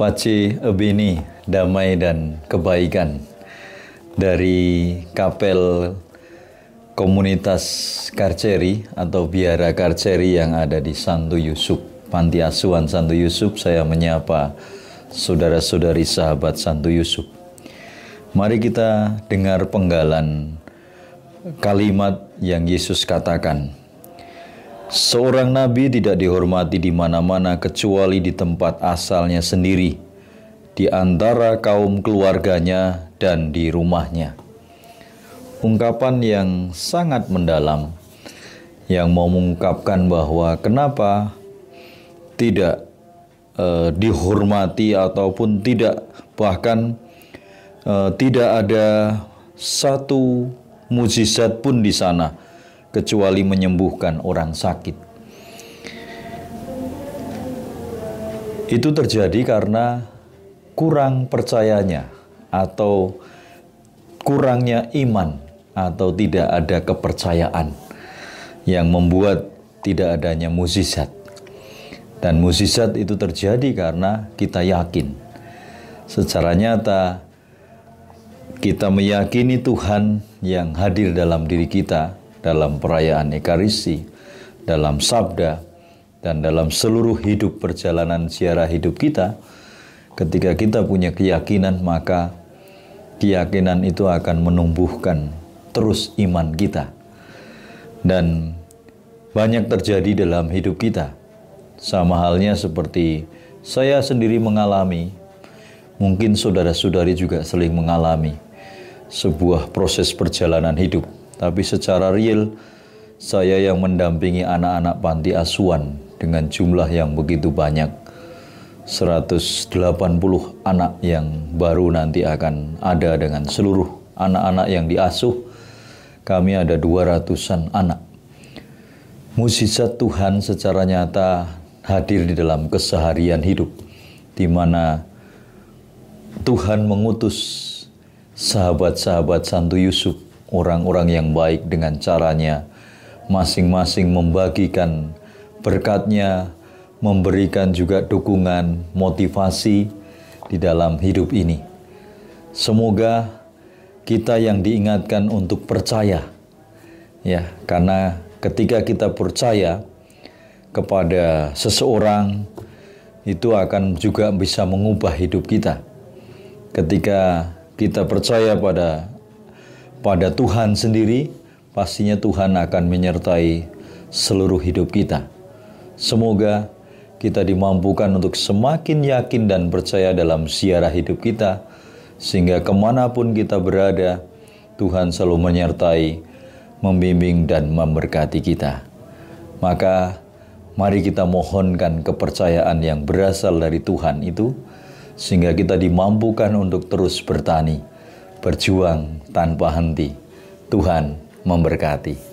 Pace Ebeni, damai dan kebaikan dari kapel komunitas Karceri atau biara Karceri yang ada di Santo Yusuf, Panti Asuhan Santo Yusuf, saya menyapa saudara-saudari sahabat Santo Yusuf. Mari kita dengar penggalan kalimat yang Yesus katakan Seorang nabi tidak dihormati di mana-mana kecuali di tempat asalnya sendiri, di antara kaum keluarganya dan di rumahnya. Ungkapan yang sangat mendalam yang mau mengungkapkan bahwa kenapa tidak eh, dihormati ataupun tidak bahkan eh, tidak ada satu mujizat pun di sana kecuali menyembuhkan orang sakit. Itu terjadi karena kurang percayanya atau kurangnya iman atau tidak ada kepercayaan yang membuat tidak adanya mukjizat. Dan mukjizat itu terjadi karena kita yakin. Secara nyata kita meyakini Tuhan yang hadir dalam diri kita dalam perayaan Ekarisi, dalam sabda, dan dalam seluruh hidup perjalanan siara hidup kita, ketika kita punya keyakinan, maka keyakinan itu akan menumbuhkan terus iman kita. Dan banyak terjadi dalam hidup kita. Sama halnya seperti saya sendiri mengalami, mungkin saudara-saudari juga sering mengalami sebuah proses perjalanan hidup tapi secara real, saya yang mendampingi anak-anak panti asuhan dengan jumlah yang begitu banyak. 180 anak yang baru nanti akan ada dengan seluruh anak-anak yang diasuh. Kami ada 200-an anak. Musisat Tuhan secara nyata hadir di dalam keseharian hidup di mana Tuhan mengutus sahabat-sahabat Santo Yusuf orang-orang yang baik dengan caranya masing-masing membagikan berkatnya, memberikan juga dukungan, motivasi di dalam hidup ini. Semoga kita yang diingatkan untuk percaya. Ya, karena ketika kita percaya kepada seseorang itu akan juga bisa mengubah hidup kita. Ketika kita percaya pada pada Tuhan sendiri, pastinya Tuhan akan menyertai seluruh hidup kita. Semoga kita dimampukan untuk semakin yakin dan percaya dalam siarah hidup kita, sehingga kemanapun kita berada, Tuhan selalu menyertai, membimbing, dan memberkati kita. Maka, mari kita mohonkan kepercayaan yang berasal dari Tuhan itu, sehingga kita dimampukan untuk terus bertani berjuang tanpa henti. Tuhan memberkati.